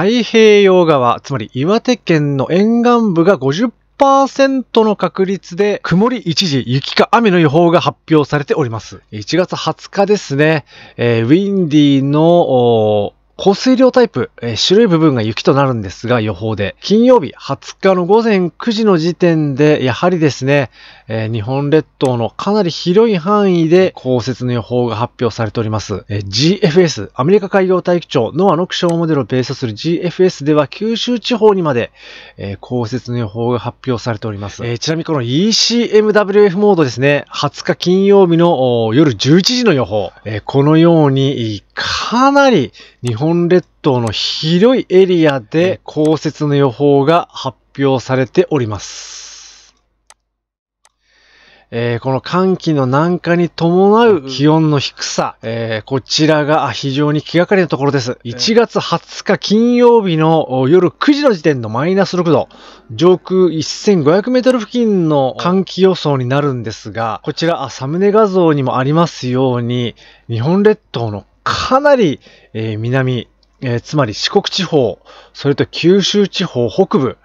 太平洋側、つまり岩手県の沿岸部が50%の確率で曇り一時雪か雨の予報が発表されております。1月20日ですね、えー、ウィンディの降水量タイプ、えー、白い部分が雪となるんですが、予報で。金曜日20日の午前9時の時点で、やはりですね、えー、日本列島のかなり広い範囲で降雪の予報が発表されております。えー、GFS、アメリカ海洋大気庁、ノアの気象モデルをベースとする GFS では、九州地方にまで、え降雪の予報が発表されております。えちなみにこの ECMWF モードですね、20日金曜日の夜11時の予報、えこのようにかなり日本列島の広いエリアで降雪の予報が発表されております。えー、この寒気の南下に伴う気温の低さ、えー、こちらが非常に気がかりなところです。1月20日金曜日の夜9時の時点のマイナス6度、上空1500メートル付近の寒気予想になるんですが、こちらサムネ画像にもありますように、日本列島のかなり、えー、南、えー、つまり四国地方、それと九州地方北部、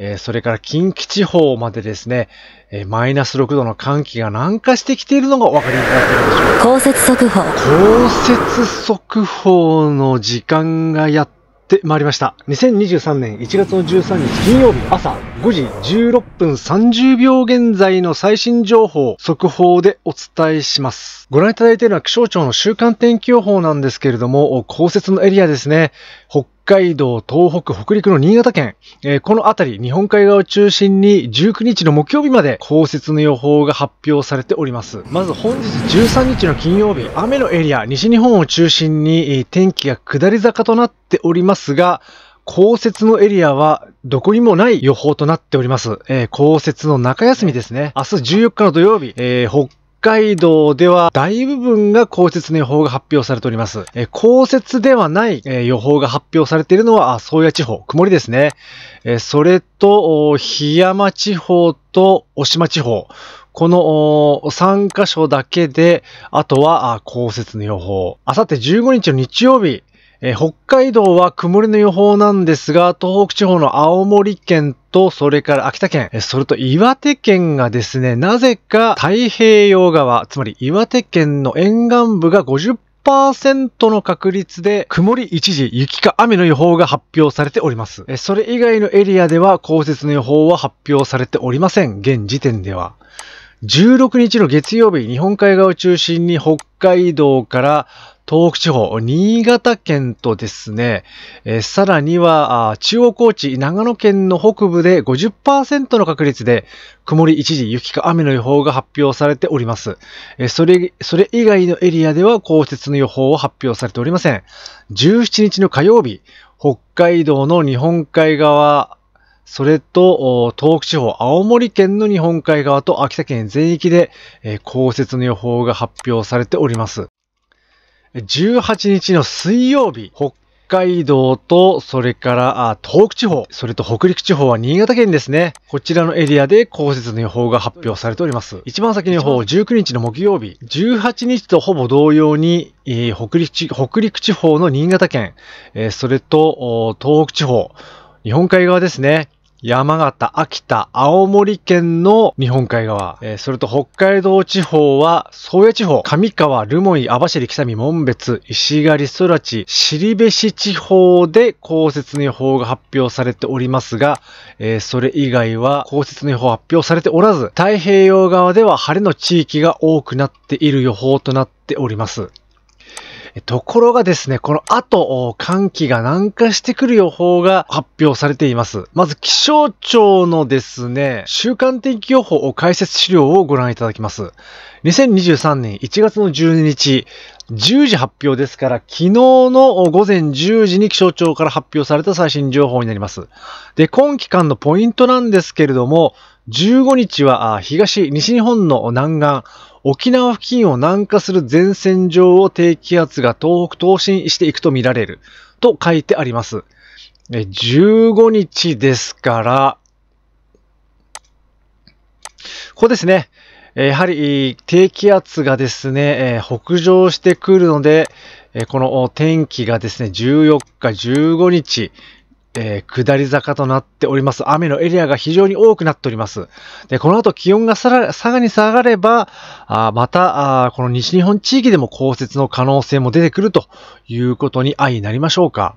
えー、それから近畿地方までですね、えー、マイナス6度の寒気が南下してきているのがお分かりいただけるでしょうか。降雪速報。降雪速報の時間がやっってまいりました。2023年1月の13日金曜日朝5時16分30秒現在の最新情報、速報でお伝えします。ご覧いただいているのは気象庁の週間天気予報なんですけれども、降雪のエリアですね。北海道、東北、北陸の新潟県、えー、この辺り、日本海側を中心に19日の木曜日まで降雪の予報が発表されております。まず本日13日の金曜日、雨のエリア、西日本を中心に天気が下り坂となっておりますが、降雪のエリアはどこにもない予報となっております。えー、降雪の中休みですね。明日14日の土曜日、えー、北海道では大部分が降雪の予報が発表されております。え降雪ではない、え予報が発表されているのは、宗谷地方、曇りですね。えそれと、檜山地方と渡島地方。この3箇所だけで、あとは降雪の予報。あさって15日の日曜日、え北海道は曇りの予報なんですが、東北地方の青森県と、それから秋田県、それと岩手県がですね、なぜか太平洋側、つまり岩手県の沿岸部が5 0の確率で曇り一時雪か雨の予報が発表されております。それ以外のエリアでは降雪の予報は発表されておりません。現時点では。16日の月曜日、日本海側を中心に北海道から東北地方、新潟県とですね、えさらには中央高知、長野県の北部で50%の確率で曇り一時雪か雨の予報が発表されております。えそれ、それ以外のエリアでは降雪の予報を発表されておりません。17日の火曜日、北海道の日本海側、それと、東北地方、青森県の日本海側と秋田県全域で、えー、降雪の予報が発表されております。18日の水曜日、北海道と、それから東北地方、それと北陸地方は新潟県ですね。こちらのエリアで降雪の予報が発表されております。一番先の予報、19日の木曜日、18日とほぼ同様に、えー、北陸北陸地方の新潟県、えー、それと東北地方、日本海側ですね。山形、秋田、青森県の日本海側、えー、それと北海道地方は、宗谷地方、上川、留萌、網走、北見、門別、石狩、空地、尻部市地方で降雪の予報が発表されておりますが、えー、それ以外は降雪の予報発表されておらず、太平洋側では晴れの地域が多くなっている予報となっております。ところがですね、この後、寒気が南下してくる予報が発表されています。まず気象庁のですね、週間天気予報を解説資料をご覧いただきます。2023年1月の12日、10時発表ですから、昨日の午前10時に気象庁から発表された最新情報になります。で、今期間のポイントなんですけれども、15日は東、西日本の南岸、沖縄付近を南下する前線上を低気圧が東北東進していくとみられると書いてあります。15日ですから、ここですね。やはり低気圧がですね、北上してくるので、この天気がですね、14日、15日、えー、下り坂となっております。雨のエリアが非常に多くなっております。で、この後気温がさら、さらに下がれば、あまたあ、この西日本地域でも降雪の可能性も出てくるということに相なりましょうか。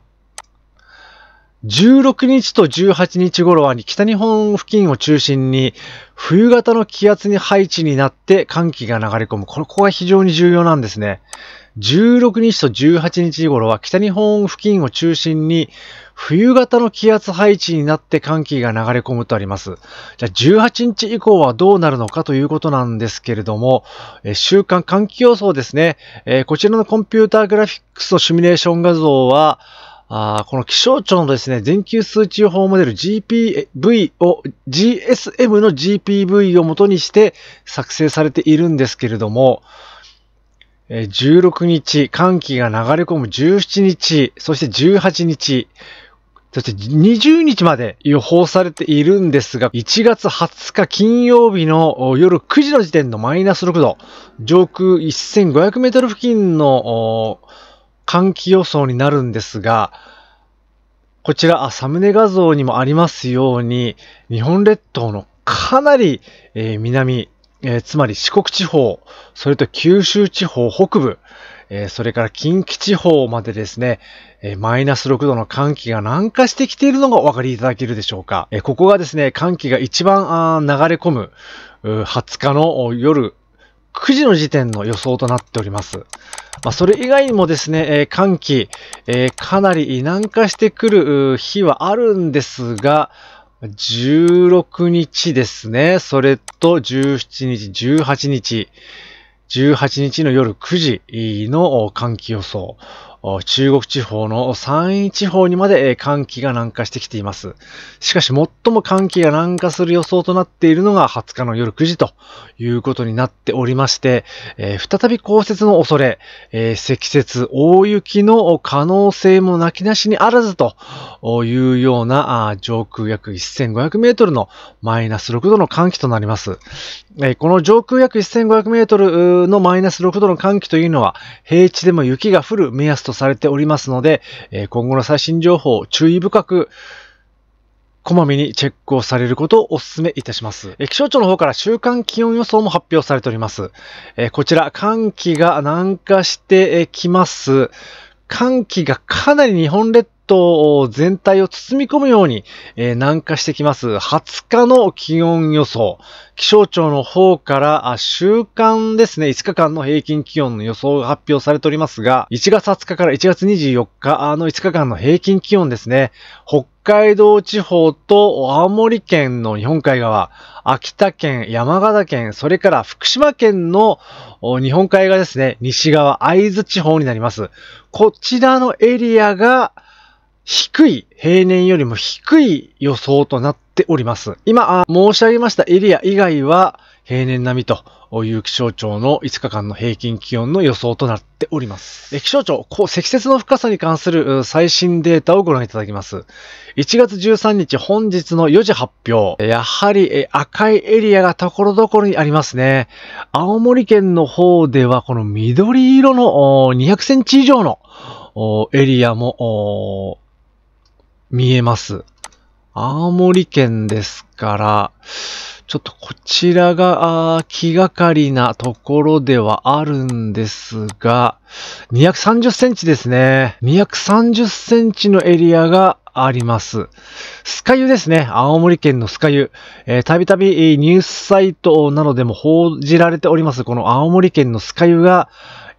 16日と18日頃は北日本付近を中心に冬型の気圧に配置になって寒気が流れ込む。ここが非常に重要なんですね。16日と18日頃は北日本付近を中心に冬型の気圧配置になって寒気が流れ込むとあります。じゃあ18日以降はどうなるのかということなんですけれども、え週間寒気予想ですね、えー、こちらのコンピューターグラフィックスのシミュレーション画像は、あこの気象庁のですね、全球数値予報モデル GPV を、GSM の GPV を元にして作成されているんですけれども、16日、寒気が流れ込む17日、そして18日、そして20日まで予報されているんですが、1月20日金曜日の夜9時の時点のマイナス6度、上空1500メートル付近の、換気予想になるんですが、こちら、サムネ画像にもありますように、日本列島のかなり、えー、南、えー、つまり四国地方、それと九州地方北部、えー、それから近畿地方までですね、えマイナス6度の寒気が南下してきているのがお分かりいただけるでしょうか。えここがですね、寒気が一番あ流れ込む、20日の夜9時の時点の予想となっております。まあ、それ以外にもですね、えー、寒気、えー、かなり南下してくる日はあるんですが、16日ですね、それと17日、18日、18日の夜9時の寒気予想。中国地方の山陰地方にまで寒気が南下してきています。しかし最も寒気が南下する予想となっているのが20日の夜9時ということになっておりまして、えー、再び降雪の恐れ、えー、積雪、大雪の可能性もなきなしにあらずというような上空約1500メートルのマイナス6度の寒気となります。えー、この上空約1500メートルのマイナス6度の寒気というのは平地でも雪が降る目安ととされておりますので、え今後の最新情報を注意深くこまめにチェックをされることをお勧めいたします。気象庁の方から週間気温予想も発表されております。えこちら、寒気が南下してきます。寒気がかなり日本列と全体を包み込むように、えー、南下してきます20日の気温予想。気象庁の方から週間ですね、5日間の平均気温の予想が発表されておりますが、1月20日から1月24日の5日間の平均気温ですね、北海道地方と青森県の日本海側、秋田県、山形県、それから福島県の日本海側ですね、西側、会津地方になります。こちらのエリアが、低い、平年よりも低い予想となっております。今、申し上げましたエリア以外は平年並みという気象庁の5日間の平均気温の予想となっております。気象庁、こう積雪の深さに関する最新データをご覧いただきます。1月13日本日の4時発表。やはり赤いエリアが所々にありますね。青森県の方ではこの緑色の200センチ以上のエリアも見えます。青森県ですから、ちょっとこちらが気がかりなところではあるんですが、230センチですね。230センチのエリアがあります。スカユですね。青森県のスカユ。えたびたびニュースサイトなどでも報じられております。この青森県のスカユが、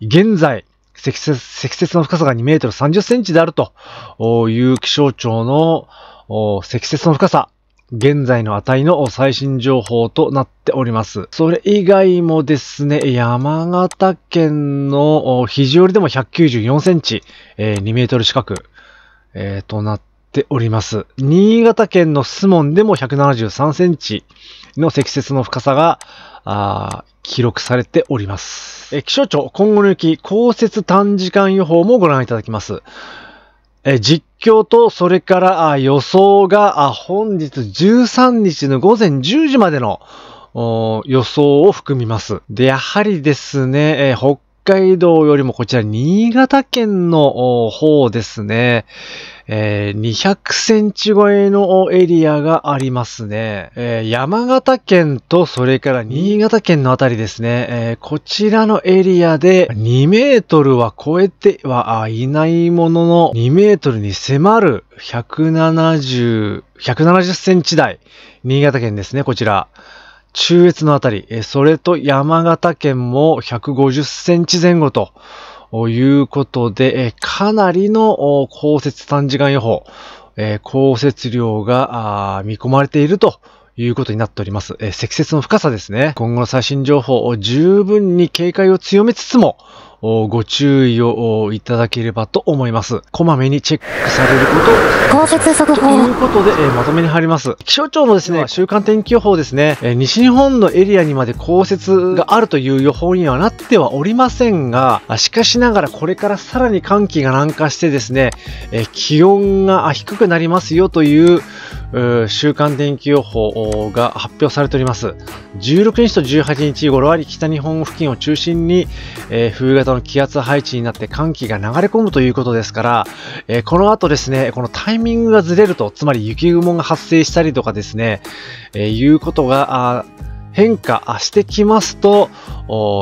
現在、積雪、積雪の深さが2メートル30センチであるという気象庁の積雪の深さ、現在の値の最新情報となっております。それ以外もですね、山形県の肘折でも194センチ、2メートル近く、となっております。新潟県の守門でも173センチ、の積雪の深さが、あ記録されております。え気象庁、今後の雪、降雪短時間予報もご覧いただきます。え実況と、それからあ予想があ本日13日の午前10時までの予想を含みます。で、やはりですね、えー、北海道よりもこちら新潟県の方ですね。えー、200センチ超えのエリアがありますね。えー、山形県とそれから新潟県のあたりですね。えー、こちらのエリアで2メートルは超えてはいないものの2メートルに迫る170、170センチ台。新潟県ですね、こちら。中越のあたり、それと山形県も150センチ前後ということで、かなりの降雪短時間予報、降雪量が見込まれているということになっております。積雪の深さですね。今後の最新情報を十分に警戒を強めつつも、ご注意をいただければと思います。こまめにチェックされること。降雪速報。ということで、まとめに入ります。気象庁のですね、週間天気予報ですね、西日本のエリアにまで降雪があるという予報にはなってはおりませんが、しかしながらこれからさらに寒気が南下してですね、気温が低くなりますよという、週間天気予報が発表されております。16日と18日頃あり北日本付近を中心に、冬型の気圧配置になって寒気が流れ込むということですから、えー、この後ですね、このタイミングがずれると、つまり雪雲が発生したりとかですね、えー、いうことが変化してきますと、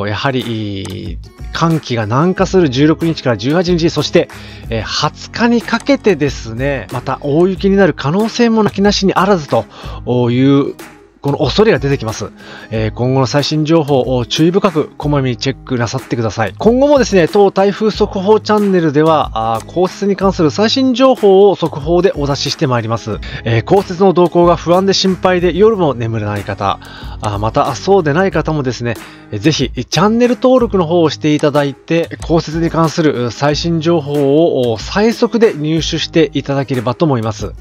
やはり寒気が南下する16日から18日、そして、20日にかけてですね、また大雪になる可能性もなきなしにあらずというこの恐れが出てきます。えー、今後の最新情報を注意深くこまめにチェックなさってください。今後もですね、当台風速報チャンネルでは、降雪に関する最新情報を速報でお出ししてまいります。えー、降雪の動向が不安で心配で夜も眠れない方、あまたそうでない方もですね、ぜひチャンネル登録の方をしていただいて、降雪に関する最新情報を最速で入手していただければと思います。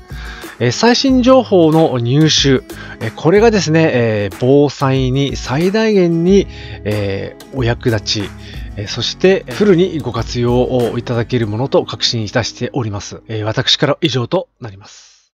え最新情報の入手、えこれがですね、え防災に最大限に、えお役立ち、えそしてフルにご活用をいただけるものと確信いたしております。え私から以上となります。